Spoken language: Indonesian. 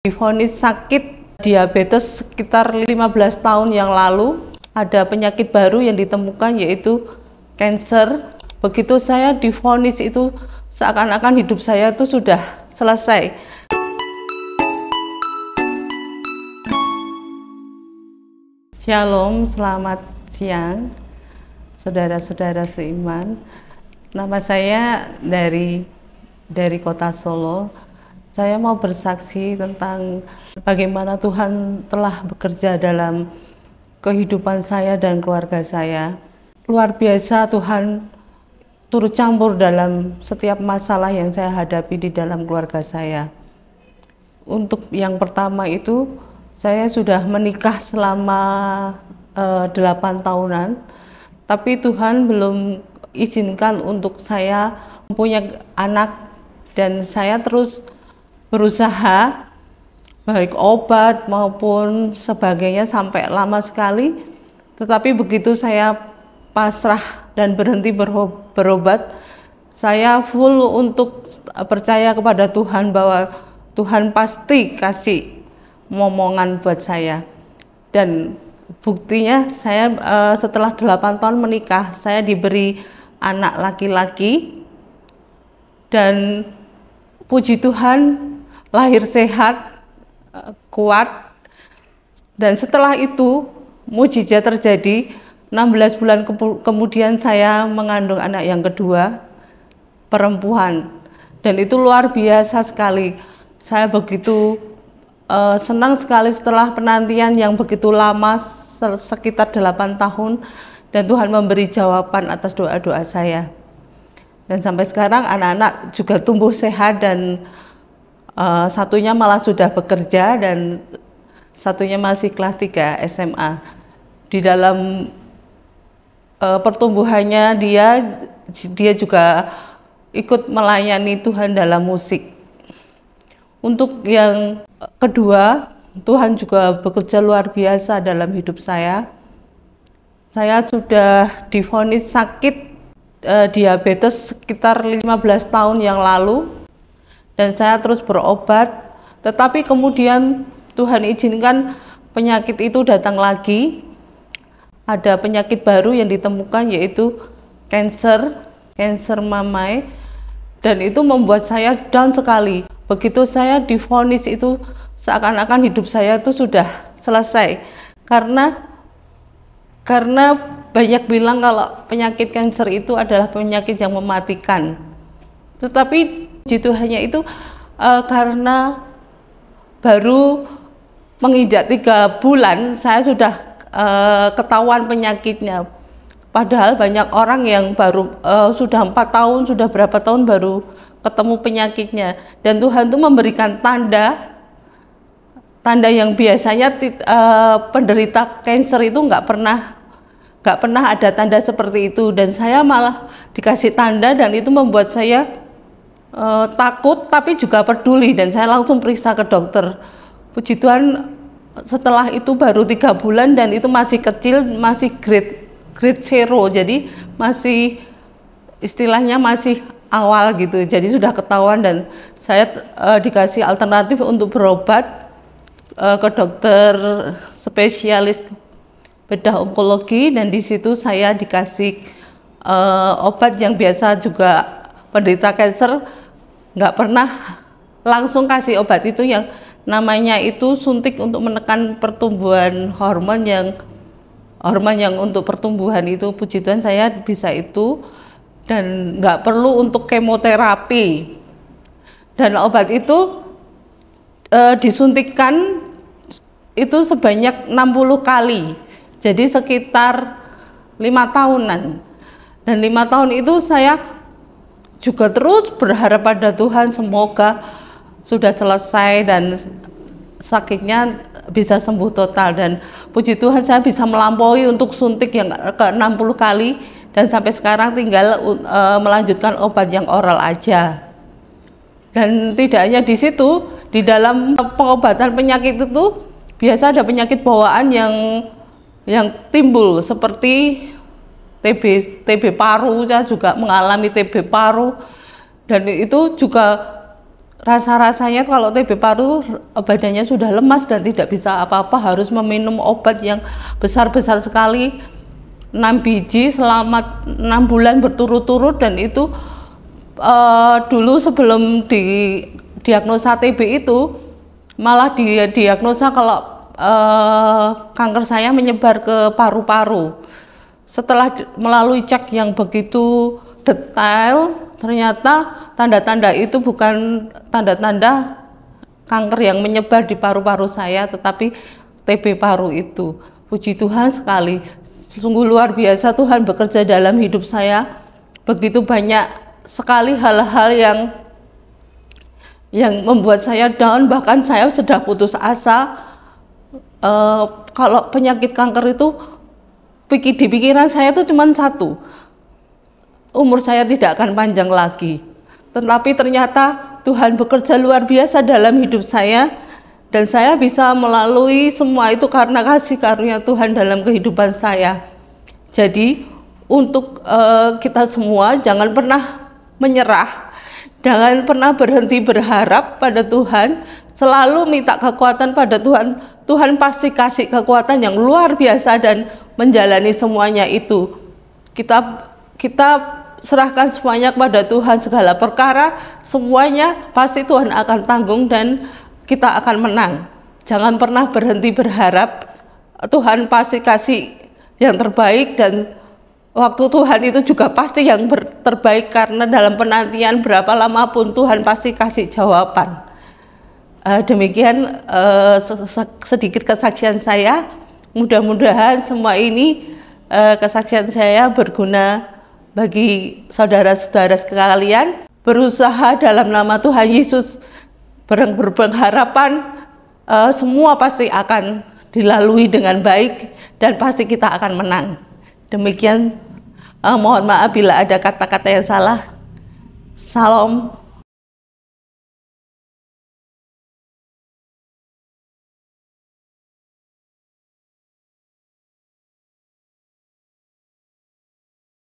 difonis sakit diabetes sekitar 15 tahun yang lalu ada penyakit baru yang ditemukan yaitu kanker begitu saya difonis itu seakan-akan hidup saya itu sudah selesai Shalom, selamat siang saudara-saudara seiman nama saya dari dari kota Solo saya mau bersaksi tentang bagaimana Tuhan telah bekerja dalam kehidupan saya dan keluarga saya. Luar biasa Tuhan turut campur dalam setiap masalah yang saya hadapi di dalam keluarga saya. Untuk yang pertama itu, saya sudah menikah selama eh, delapan tahunan, tapi Tuhan belum izinkan untuk saya mempunyai anak dan saya terus berusaha baik obat maupun sebagainya sampai lama sekali tetapi begitu saya pasrah dan berhenti berobat saya full untuk eh, percaya kepada Tuhan bahwa Tuhan pasti kasih momongan buat saya dan buktinya saya eh, setelah 8 tahun menikah saya diberi anak laki-laki dan puji Tuhan lahir sehat, eh, kuat, dan setelah itu mujizat terjadi. 16 bulan ke kemudian saya mengandung anak yang kedua, perempuan. Dan itu luar biasa sekali. Saya begitu uh, senang sekali setelah penantian yang begitu lama, sekitar 8 tahun, dan Tuhan memberi jawaban atas doa-doa saya. Dan sampai sekarang anak-anak juga tumbuh sehat dan uh, satunya malah sudah bekerja dan satunya masih kelas 3 SMA. Di dalam uh, pertumbuhannya dia dia juga ikut melayani Tuhan dalam musik. Untuk yang kedua, Tuhan juga bekerja luar biasa dalam hidup saya. Saya sudah difonis sakit eh, diabetes sekitar 15 tahun yang lalu dan saya terus berobat tetapi kemudian Tuhan izinkan penyakit itu datang lagi ada penyakit baru yang ditemukan yaitu cancer cancer mamai dan itu membuat saya down sekali begitu saya difonis itu seakan-akan hidup saya itu sudah selesai karena karena banyak bilang kalau penyakit kanker itu adalah penyakit yang mematikan tetapi Jitu hanya itu uh, karena baru menginjak tiga bulan saya sudah uh, ketahuan penyakitnya. Padahal banyak orang yang baru uh, sudah empat tahun, sudah berapa tahun baru ketemu penyakitnya. Dan Tuhan itu memberikan tanda, tanda yang biasanya uh, penderita kanker itu nggak pernah nggak pernah ada tanda seperti itu dan saya malah dikasih tanda dan itu membuat saya e, takut tapi juga peduli dan saya langsung periksa ke dokter. Puji Tuhan setelah itu baru tiga bulan dan itu masih kecil masih grade grade zero jadi masih istilahnya masih awal gitu jadi sudah ketahuan dan saya e, dikasih alternatif untuk berobat e, ke dokter spesialis bedah onkologi dan di situ saya dikasih e, obat yang biasa juga penderita kanker nggak pernah langsung kasih obat itu yang namanya itu suntik untuk menekan pertumbuhan hormon yang hormon yang untuk pertumbuhan itu puji Tuhan saya bisa itu dan nggak perlu untuk kemoterapi dan obat itu e, disuntikkan itu sebanyak 60 kali jadi sekitar lima tahunan dan lima tahun itu saya juga terus berharap pada Tuhan semoga sudah selesai dan sakitnya bisa sembuh total dan puji Tuhan saya bisa melampaui untuk suntik yang ke 60 kali dan sampai sekarang tinggal uh, melanjutkan obat yang oral aja. Dan tidak hanya di situ, di dalam pengobatan penyakit itu biasa ada penyakit bawaan yang yang timbul seperti TB TB paru saya juga mengalami TB paru dan itu juga rasa-rasanya kalau TB paru eh, badannya sudah lemas dan tidak bisa apa-apa harus meminum obat yang besar-besar sekali 6 biji selama 6 bulan berturut-turut dan itu uh, dulu sebelum di diagnosa TB itu malah di diagnosa kalau uh, kanker saya menyebar ke paru-paru setelah melalui cek yang begitu detail, ternyata tanda-tanda itu bukan tanda-tanda kanker yang menyebar di paru-paru saya, tetapi TB paru itu. Puji Tuhan sekali, sungguh luar biasa Tuhan bekerja dalam hidup saya. Begitu banyak sekali hal-hal yang yang membuat saya down, bahkan saya sudah putus asa. E, kalau penyakit kanker itu pikir di pikiran saya tuh cuma satu umur saya tidak akan panjang lagi tetapi ternyata Tuhan bekerja luar biasa dalam hidup saya dan saya bisa melalui semua itu karena kasih karunia Tuhan dalam kehidupan saya jadi untuk uh, kita semua jangan pernah menyerah jangan pernah berhenti berharap pada Tuhan selalu minta kekuatan pada Tuhan, Tuhan pasti kasih kekuatan yang luar biasa dan menjalani semuanya itu. Kita kita serahkan semuanya kepada Tuhan segala perkara, semuanya pasti Tuhan akan tanggung dan kita akan menang. Jangan pernah berhenti berharap. Tuhan pasti kasih yang terbaik dan waktu Tuhan itu juga pasti yang terbaik karena dalam penantian berapa lama pun Tuhan pasti kasih jawaban. Uh, demikian uh, sedikit kesaksian saya. Mudah-mudahan semua ini uh, kesaksian saya berguna bagi saudara-saudara sekalian. Berusaha dalam nama Tuhan Yesus berpengharapan uh, semua pasti akan dilalui dengan baik dan pasti kita akan menang. Demikian uh, mohon maaf bila ada kata-kata yang salah. Salam